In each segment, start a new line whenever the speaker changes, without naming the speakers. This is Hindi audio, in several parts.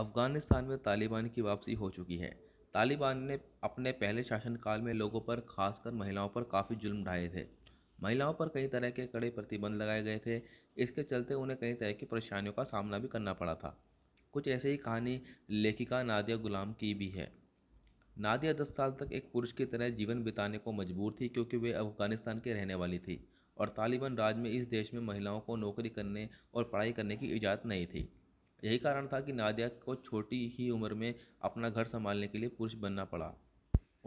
अफ़गानिस्तान में तालिबान की वापसी हो चुकी है तालिबान ने अपने पहले शासनकाल में लोगों पर खासकर महिलाओं पर काफ़ी जुल्म ढाए थे महिलाओं पर कई तरह के कड़े प्रतिबंध लगाए गए थे इसके चलते उन्हें कई तरह की परेशानियों का सामना भी करना पड़ा था कुछ ऐसे ही कहानी लेखिका नादिया गुलाम की भी है नादिया दस साल तक एक पुरुष की तरह जीवन बिताने को मजबूर थी क्योंकि वे अफगानिस्तान के रहने वाली थी और तालिबान राज में इस देश में महिलाओं को नौकरी करने और पढ़ाई करने की इजाज़त नहीं थी यही कारण था कि नादिया को छोटी ही उम्र में अपना घर संभालने के लिए पुरुष बनना पड़ा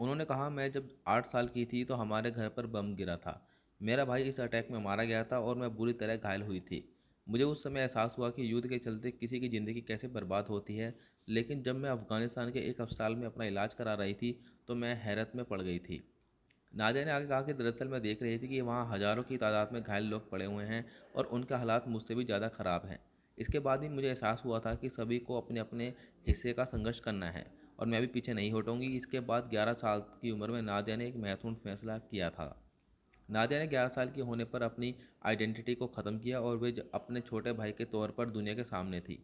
उन्होंने कहा मैं जब आठ साल की थी तो हमारे घर पर बम गिरा था मेरा भाई इस अटैक में मारा गया था और मैं बुरी तरह घायल हुई थी मुझे उस समय एहसास हुआ कि युद्ध के चलते किसी की ज़िंदगी कैसे बर्बाद होती है लेकिन जब मैं अफ़गानिस्तान के एक अस्पताल में अपना इलाज करा रही थी तो मैं हैरत में पड़ गई थी नादिया ने आगे कहा कि दरअसल मैं देख रही थी कि वहाँ हज़ारों की तादाद में घायल लोग पड़े हुए हैं और उनके हालात मुझसे भी ज़्यादा ख़राब हैं इसके बाद ही मुझे एहसास हुआ था कि सभी को अपने अपने हिस्से का संघर्ष करना है और मैं भी पीछे नहीं हटूंगी इसके बाद 11 साल की उम्र में नादिया ने एक महत्वपूर्ण फैसला किया था नादिया ने 11 साल की होने पर अपनी आइडेंटिटी को ख़त्म किया और वे अपने छोटे भाई के तौर पर दुनिया के सामने थी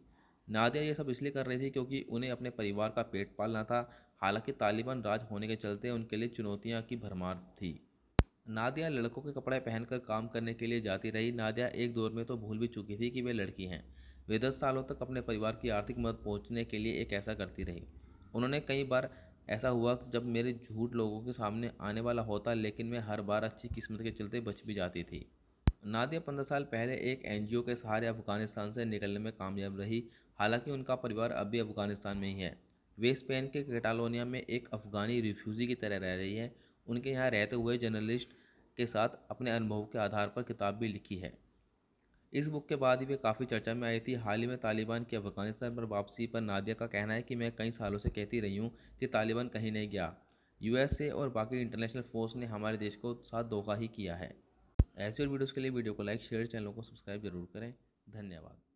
नादिया ये सब इसलिए कर रही थी क्योंकि उन्हें अपने परिवार का पेट पालना था हालांकि तालिबान राज होने के चलते उनके लिए चुनौतियाँ की भरमार थी नादिया लड़कों के कपड़े पहनकर काम करने के लिए जाती रही नादिया एक दौर में तो भूल भी चुकी थी कि वे लड़की हैं वे दस सालों तक अपने परिवार की आर्थिक मदद पहुंचने के लिए एक ऐसा करती रही उन्होंने कई बार ऐसा हुआ जब मेरे झूठ लोगों के सामने आने वाला होता लेकिन मैं हर बार अच्छी किस्मत के चलते बच भी जाती थी नादिया पंद्रह साल पहले एक एनजीओ के सहारे अफगानिस्तान से निकलने में कामयाब रही हालांकि उनका परिवार अब भी अफगानिस्तान में ही है वे स्पेन के कैटालोनिया में एक अफगानी रिफ्यूज़ी की तरह रह रही है उनके यहाँ रहते हुए जर्नलिस्ट के साथ अपने अनुभव के आधार पर किताब भी लिखी है इस बुक के बाद ही वे काफ़ी चर्चा में आई थी हाल ही में तालिबान की अफगानिस्तान पर वापसी पर नादिया का कहना है कि मैं कई सालों से कहती रही हूँ कि तालिबान कहीं नहीं गया यूएसए और बाकी इंटरनेशनल फोर्स ने हमारे देश को साथ धोखा ही किया है ऐसे और वीडियोज़ के लिए वीडियो को लाइक शेयर चैनल को सब्सक्राइब जरूर करें धन्यवाद